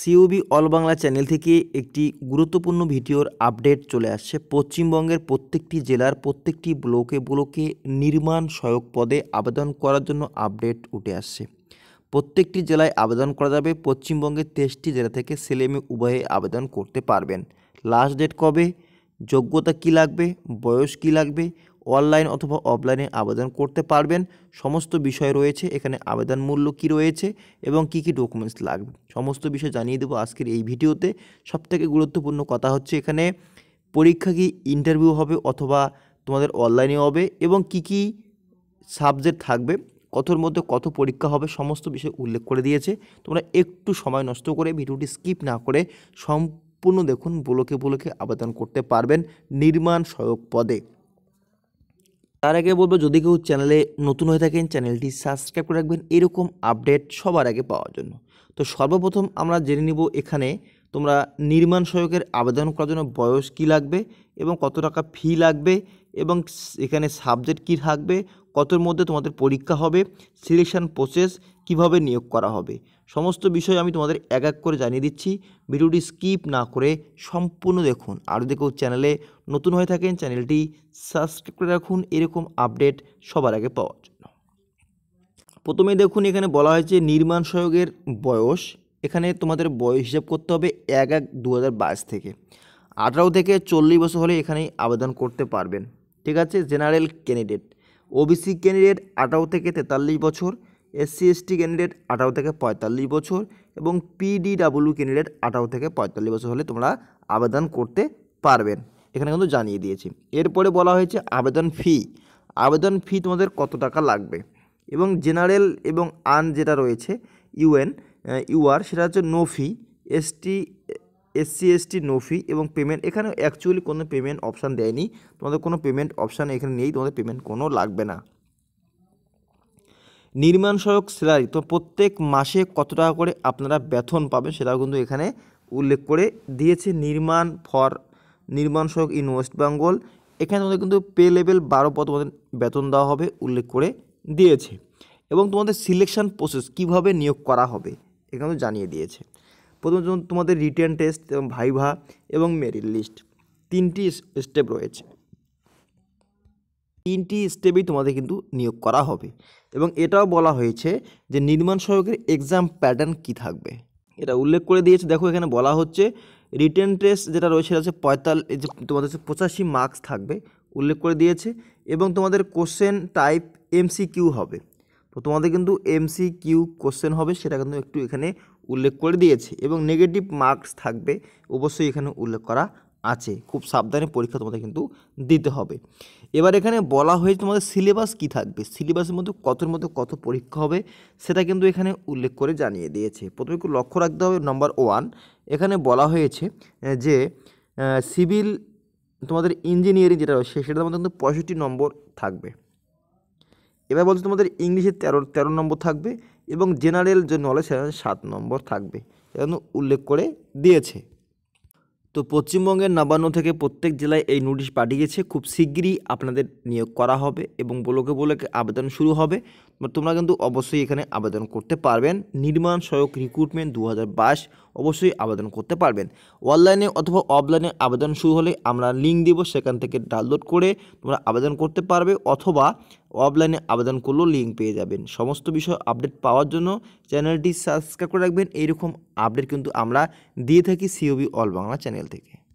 সিউবি all Bangla channel থেকে একটি গুরুত্বপূর্ণ ভিডিওর আপডেট চলে আসছে পশ্চিমবঙ্গের প্রত্যেকটি জেলার প্রত্যেকটি ব্লকে ব্লকে নির্মাণ সহায়ক পদে আবেদন করার জন্য আপডেট উঠে আসছে প্রত্যেকটি জেলায় আবেদন করা যাবে পশ্চিমবঙ্গের তেইশটি জেলা থেকে সেলেমে উভয়ে আবেদন করতে পারবেন লাস্ট ডেট কবে যোগ্যতা কি লাগবে বয়স কি লাগবে অনলাইন অথবা অফলাইনে আবেদন করতে পারবেন সমস্ত বিষয় রয়েছে এখানে আবেদন মূল্য কি রয়েছে এবং কি কি ডকুমেন্টস লাগবে সমস্ত বিষয় জানিয়ে দেবো আজকের এই ভিডিওতে সবথেকে গুরুত্বপূর্ণ কথা হচ্ছে এখানে পরীক্ষা কি ইন্টারভিউ হবে অথবা তোমাদের অনলাইনে হবে এবং কি কি সাবজেক্ট থাকবে কতর মধ্যে কত পরীক্ষা হবে সমস্ত বিষয় উল্লেখ করে দিয়েছে তোমরা একটু সময় নষ্ট করে ভিডিওটি স্কিপ না করে সম্পূর্ণ দেখুন ব্লকে ব্লকে আবেদন করতে পারবেন নির্মাণ সহায়ক পদে তার আগে বলবো যদি কেউ চ্যানেলে নতুন হয়ে থাকেন চ্যানেলটি সাবস্ক্রাইব করে রাখবেন এরকম আপডেট সবার আগে পাওয়ার জন্য তো সর্বপ্রথম আমরা জেনে নিব এখানে তোমরা নির্মাণ সহায়কের আবেদন করার জন্য বয়স কী লাগবে এবং কত টাকা ফি লাগবে এবং এখানে সাবজেক্ট কী থাকবে কতর মধ্যে তোমাদের পরীক্ষা হবে সিলেকশান প্রসেস কিভাবে নিয়োগ করা হবে সমস্ত বিষয় আমি তোমাদের এক এক করে জানিয়ে দিচ্ছি ভিডিওটি স্কিপ না করে সম্পূর্ণ দেখুন আর দেখো চ্যানেলে নতুন হয়ে থাকেন চ্যানেলটি সাবস্ক্রাইব করে রাখুন এরকম আপডেট সবার আগে পাওয়ার জন্য প্রথমে দেখুন এখানে বলা হয়েছে নির্মাণ সহযোগের বয়স এখানে তোমাদের বয়স হিসাব করতে হবে এক এক দু থেকে আঠারো থেকে চল্লিশ বছর হলে এখানে আবেদন করতে পারবেন ঠিক আছে জেনারেল ক্যান্ডিডেট ওবিসি ক্যান্ডিডেট আঠারো থেকে তেতাল্লিশ বছর এসসি এসটি ক্যান্ডিডেট আঠারো থেকে পঁয়তাল্লিশ বছর এবং পিডিডাব্লিউ ক্যান্ডিডেট আঠারো থেকে পঁয়তাল্লিশ বছর হলে তোমরা আবেদন করতে পারবেন এখানে কিন্তু জানিয়ে দিয়েছি এরপরে বলা হয়েছে আবেদন ফি আবেদন ফি তোমাদের কত টাকা লাগবে এবং জেনারেল এবং আন যেটা রয়েছে ইউএন ইউআর সেটা হচ্ছে no fee ST SC ST no fee এবং পেমেন্ট এখানে অ্যাকচুয়ালি কোনো পেমেন্ট অপশান দেয়নি তোমাদের কোনো পেমেন্ট অপশান এখানে নেই তোমাদের পেমেন্ট কোনো লাগবে না নির্মাণ সহায়ক স্যালারি তো প্রত্যেক মাসে কত টাকা করে আপনারা বেতন পাবেন সেটাও কিন্তু এখানে উল্লেখ করে দিয়েছে নির্মাণ ফর নির্মাণ সহায়ক ইন ওয়েস্ট বেঙ্গল এখানে তোমাদের কিন্তু পে লেভেল বারো পর তোমাদের বেতন দেওয়া হবে উল্লেখ করে দিয়েছে এবং তোমাদের সিলেকশান প্রসেস কিভাবে নিয়োগ করা হবে এখানে জানিয়ে দিয়েছে প্রথম তোমাদের রিটেন টেস্ট এবং ভাইভা এবং মেরিট লিস্ট তিনটি স্টেপ রয়েছে তিনটি স্টেপেই তোমাদের কিন্তু নিয়োগ করা হবে এবং এটাও বলা হয়েছে যে নির্মাণ সহায়কের এক্সাম প্যাটার্ন কি থাকবে এটা উল্লেখ করে দিয়েছে দেখো এখানে বলা হচ্ছে রিটেন টেস্ট যেটা রয়েছে সেটা হচ্ছে পঁয়তাল্লিশ তোমাদের হচ্ছে পঁচাশি মার্কস থাকবে উল্লেখ করে দিয়েছে এবং তোমাদের কোশ্চেন টাইপ এমসিকিউ হবে তো তোমাদের কিন্তু এমসি কিউ কোশ্চেন হবে সেটা কিন্তু একটু এখানে উল্লেখ করে দিয়েছে এবং নেগেটিভ মার্কস থাকবে অবশ্যই এখানে উল্লেখ করা আছে খুব সাবধানে পরীক্ষা তোমাদের কিন্তু দিতে হবে এবার এখানে বলা হয়েছে তোমাদের সিলেবাস কি থাকবে সিলেবাসের মধ্যে কতর মধ্যে কত পরীক্ষা হবে সেটা কিন্তু এখানে উল্লেখ করে জানিয়ে দিয়েছে প্রথমে একটু লক্ষ্য রাখতে হবে নম্বর ওয়ান এখানে বলা হয়েছে যে সিভিল তোমাদের ইঞ্জিনিয়ারিং যেটা রয়েছে সেটার মধ্যে কিন্তু পঁয়ষট্টি নম্বর থাকবে এবার বলছে তোমাদের ইংলিশে তেরো তেরো নম্বর থাকবে এবং জেনারেল যে নলেজ সেখানে সাত নম্বর থাকবে এখন উল্লেখ করে দিয়েছে তো পশ্চিমবঙ্গের নবান্ন থেকে প্রত্যেক জেলায় এই নোটিশ পাঠিয়েছে খুব শীঘ্রই আপনাদের নিয়োগ করা হবে এবং ব্লকে ব্লকে আবেদন শুরু হবে তোমরা কিন্তু অবশ্যই এখানে আবেদন করতে পারবেন নির্মাণ সহায়ক রিক্রুটমেন্ট দু অবশ্যই আবেদন করতে পারবেন অনলাইনে অথবা অফলাইনে আবেদন শুরু হলে আমরা লিঙ্ক দেবো সেখান থেকে ডাউনলোড করে তোমরা আবেদন করতে পারবে অথবা অফলাইনে আবেদন করলেও লিঙ্ক পেয়ে যাবেন সমস্ত বিষয় আপডেট পাওয়ার জন্য চ্যানেলটি সাবস্ক্রাইব করে রাখবেন এইরকম আপডেট কিন্তু আমরা দিয়ে থাকি সিওবি অল বাংলা চ্যানেল থেকে